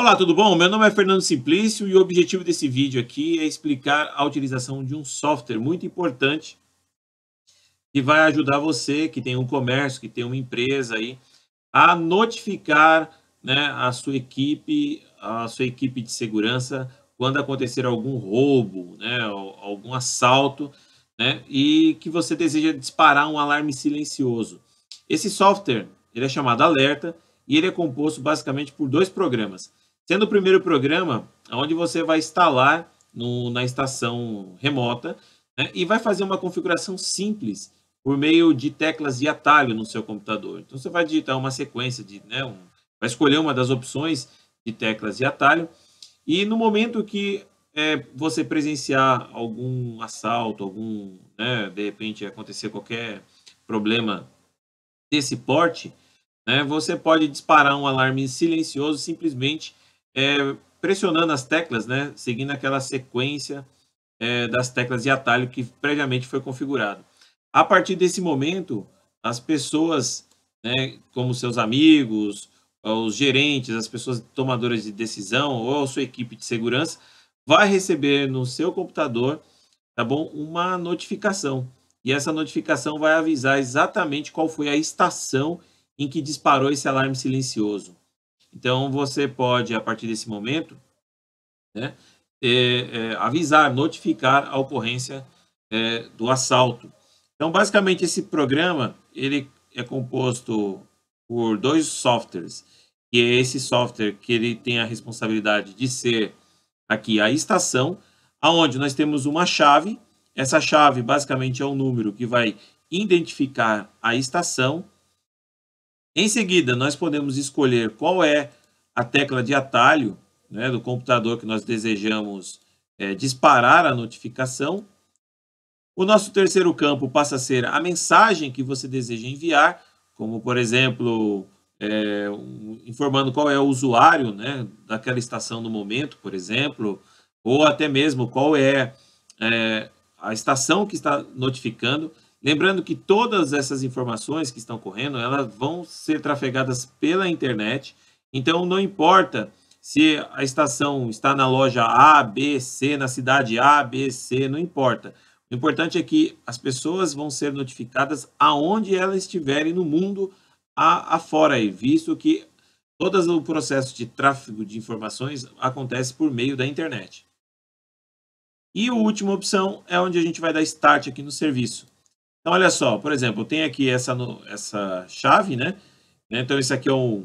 Olá, tudo bom? Meu nome é Fernando Simplício e o objetivo desse vídeo aqui é explicar a utilização de um software muito importante que vai ajudar você que tem um comércio, que tem uma empresa aí, a notificar né, a sua equipe, a sua equipe de segurança quando acontecer algum roubo, né, algum assalto, né, e que você deseja disparar um alarme silencioso. Esse software ele é chamado Alerta e ele é composto basicamente por dois programas. Sendo o primeiro programa, onde você vai instalar no, na estação remota né, e vai fazer uma configuração simples por meio de teclas de atalho no seu computador. Então, você vai digitar uma sequência, de, né, um, vai escolher uma das opções de teclas de atalho e no momento que é, você presenciar algum assalto, algum, né, de repente acontecer qualquer problema desse porte, né, você pode disparar um alarme silencioso simplesmente é, pressionando as teclas, né, seguindo aquela sequência é, das teclas de atalho que previamente foi configurado. A partir desse momento, as pessoas, né, como seus amigos, os gerentes, as pessoas tomadoras de decisão ou a sua equipe de segurança, vai receber no seu computador, tá bom, uma notificação. E essa notificação vai avisar exatamente qual foi a estação em que disparou esse alarme silencioso. Então, você pode, a partir desse momento, né, é, é, avisar, notificar a ocorrência é, do assalto. Então, basicamente, esse programa ele é composto por dois softwares, que é esse software que ele tem a responsabilidade de ser aqui a estação, aonde nós temos uma chave. Essa chave, basicamente, é um número que vai identificar a estação em seguida, nós podemos escolher qual é a tecla de atalho né, do computador que nós desejamos é, disparar a notificação. O nosso terceiro campo passa a ser a mensagem que você deseja enviar, como, por exemplo, é, informando qual é o usuário né, daquela estação no momento, por exemplo, ou até mesmo qual é, é a estação que está notificando. Lembrando que todas essas informações que estão correndo, elas vão ser trafegadas pela internet. Então, não importa se a estação está na loja A, B, C, na cidade A, B, C, não importa. O importante é que as pessoas vão ser notificadas aonde elas estiverem no mundo a, afora, aí, visto que todo o processo de tráfego de informações acontece por meio da internet. E a última opção é onde a gente vai dar start aqui no serviço. Então, olha só, por exemplo, tem aqui essa, essa chave, né? Então, isso aqui é o,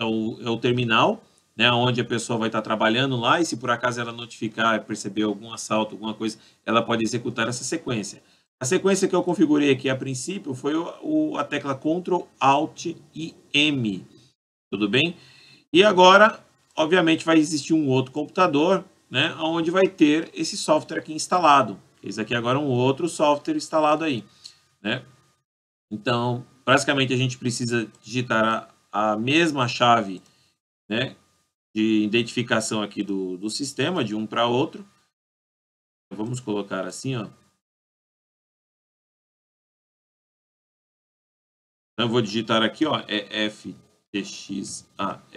é o, é o terminal, né? Onde a pessoa vai estar trabalhando lá e se por acaso ela notificar, perceber algum assalto, alguma coisa, ela pode executar essa sequência. A sequência que eu configurei aqui a princípio foi o, a tecla Ctrl, Alt e M. Tudo bem? E agora, obviamente, vai existir um outro computador, né? Onde vai ter esse software aqui instalado. Esse aqui é agora é um outro software instalado aí, né? Então, basicamente a gente precisa digitar a, a mesma chave, né? De identificação aqui do, do sistema, de um para outro. Vamos colocar assim, ó. Então, eu vou digitar aqui, ó, é FTXASOK.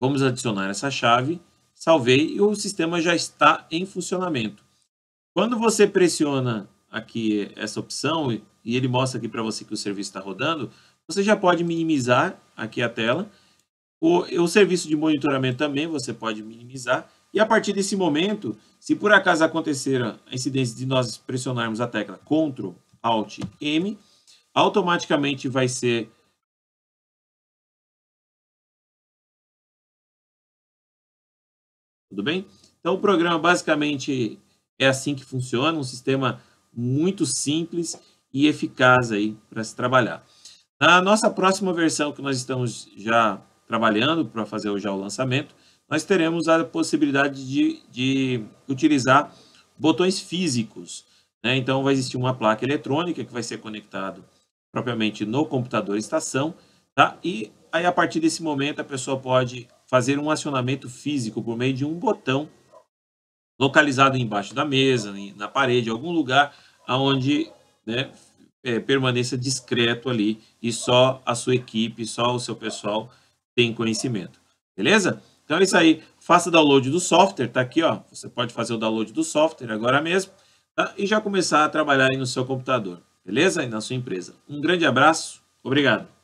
Vamos adicionar essa chave salvei e o sistema já está em funcionamento. Quando você pressiona aqui essa opção e ele mostra aqui para você que o serviço está rodando, você já pode minimizar aqui a tela. O, o serviço de monitoramento também você pode minimizar. E a partir desse momento, se por acaso acontecer a incidência de nós pressionarmos a tecla Ctrl, Alt, M, automaticamente vai ser Tudo bem? Então, o programa basicamente é assim que funciona, um sistema muito simples e eficaz aí para se trabalhar. Na nossa próxima versão que nós estamos já trabalhando para fazer já o lançamento, nós teremos a possibilidade de, de utilizar botões físicos. Né? Então, vai existir uma placa eletrônica que vai ser conectada propriamente no computador estação, tá? e aí a partir desse momento a pessoa pode fazer um acionamento físico por meio de um botão localizado embaixo da mesa, na parede, algum lugar onde né, é, permaneça discreto ali e só a sua equipe, só o seu pessoal tem conhecimento. Beleza? Então é isso aí. Faça download do software, tá aqui, ó. Você pode fazer o download do software agora mesmo tá? e já começar a trabalhar aí no seu computador, beleza? E na sua empresa. Um grande abraço, obrigado.